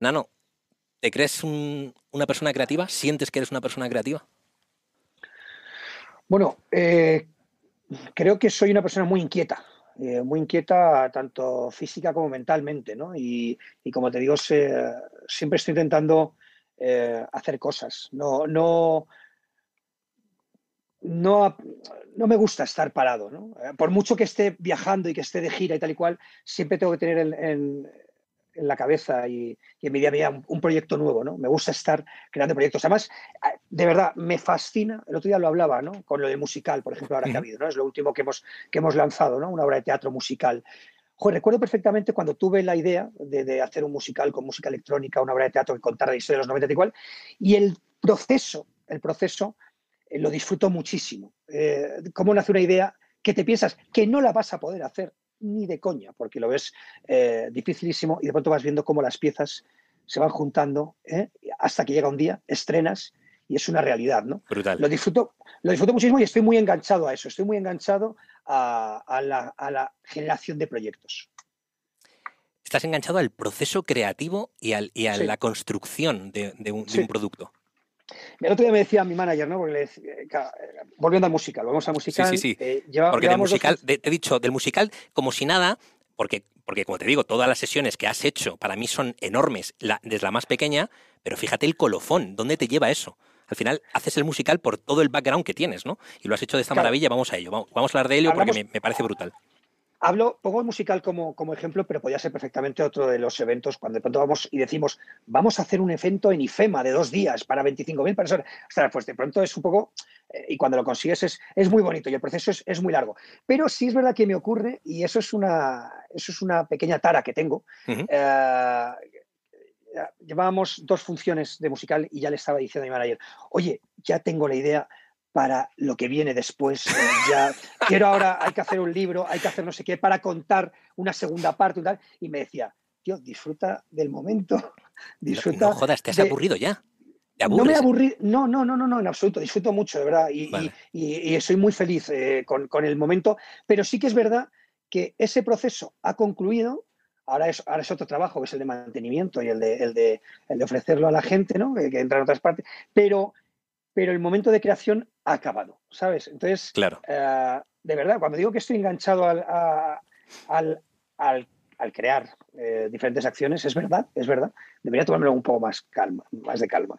Nano, ¿te crees una persona creativa? ¿Sientes que eres una persona creativa? Bueno, eh, creo que soy una persona muy inquieta, eh, muy inquieta tanto física como mentalmente, ¿no? Y, como te digo, siempre estoy intentando eh, hacer cosas. No, no, no, me gusta estar parado, ¿no? Por mucho que esté viajando y que esté de gira y tal y cual, siempre tengo que tener en, en la cabeza y, en mi día a día un, proyecto nuevo, ¿no? Me gusta estar creando proyectos. Además, eh, de verdad, me fascina, el otro día lo hablaba, ¿no? Con lo del musical, por ejemplo, ahora que ha habido, ¿no? Es lo último que hemos, que hemos lanzado, ¿no? Una obra de teatro musical. recuerdo perfectamente cuando tuve la idea de, hacer un musical con música electrónica, una obra de teatro que contara la historia de los 90 y cual, y el proceso, el proceso eh, lo disfruto muchísimo. Eh, ¿Cómo nace una idea que te piensas que no la vas a poder hacer ni de coña, porque lo ves eh, dificilísimo y de pronto vas viendo cómo las piezas se van juntando ¿eh? hasta que llega un día, estrenas y es una realidad, ¿no? Brutal. Lo disfruto, lo disfruto muchísimo y estoy muy enganchado a eso, estoy muy enganchado a, la, generación de proyectos estás enganchado al proceso creativo y, a la construcción de, un, producto. El otro día me decía mi manager, ¿no? Eh, eh, volviendo al musical, vamos al musical. Sí, sí, eh, sí. porque musical, te he dicho, del musical, como si nada, porque, porque como te digo, todas las sesiones que has hecho para mí son enormes, la, desde la más pequeña, pero fíjate el colofón, ¿dónde te lleva eso? Al final haces el musical por todo el background que tienes, ¿no? Y lo has hecho de esta maravilla, vamos a ello, vamos, a hablar de ello porque me parece brutal. Hablo, pongo el musical como, como ejemplo, pero podría ser perfectamente otro de los eventos cuando de pronto vamos y decimos, vamos a hacer un evento en IFEMA de dos días para 25.000 personas. O sea, pues de pronto es un poco, eh, y cuando lo consigues es, muy bonito y el proceso es, muy largo. Pero sí es verdad que me ocurre, y eso es una, eso es una pequeña tara que tengo, eh, llevábamos dos funciones de musical y ya le estaba diciendo a mi manager, oye, ya tengo la idea para lo que viene después. Eh, ya quiero ahora, hay que hacer un libro, hay que hacer no sé qué para contar una segunda parte y tal. Y me decía, tío, disfruta del momento. Disfruta. No, jodas, te has aburrido ya. No me aburrí, no, no, no, no, no, en absoluto, disfruto mucho, de verdad, y, soy muy feliz eh, con, el momento, pero sí que es verdad que ese proceso ha concluido, ahora es, ahora es otro trabajo, que es el de mantenimiento y el de, ofrecerlo a la gente, ¿no? que, que entra en otras partes, pero pero el momento de creación ha acabado, ¿sabes? Entonces, eh, de verdad, cuando digo que estoy enganchado al, al, crear eh, diferentes acciones, es verdad, es verdad. Debería tomármelo un poco más calma, más de calma.